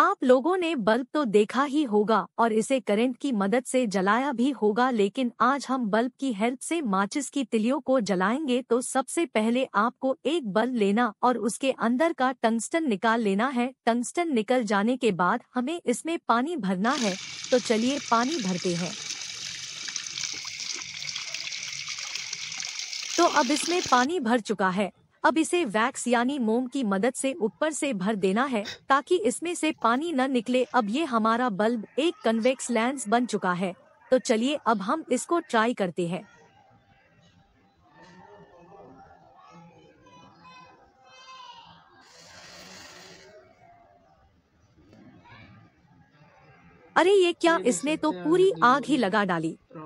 आप लोगों ने बल्ब तो देखा ही होगा और इसे करंट की मदद से जलाया भी होगा लेकिन आज हम बल्ब की हेल्प से माचिस की तिलियों को जलाएंगे तो सबसे पहले आपको एक बल्ब लेना और उसके अंदर का टंगस्टन निकाल लेना है टंगस्टन निकल जाने के बाद हमें इसमें पानी भरना है तो चलिए पानी भरते हैं तो अब इसमें पानी भर चुका है अब इसे वैक्स यानी मोम की मदद से ऊपर से भर देना है ताकि इसमें से पानी न निकले अब ये हमारा बल्ब एक कन्वेक्स लेंस बन चुका है तो चलिए अब हम इसको ट्राई करते हैं अरे ये क्या इसने तो पूरी आग ही लगा डाली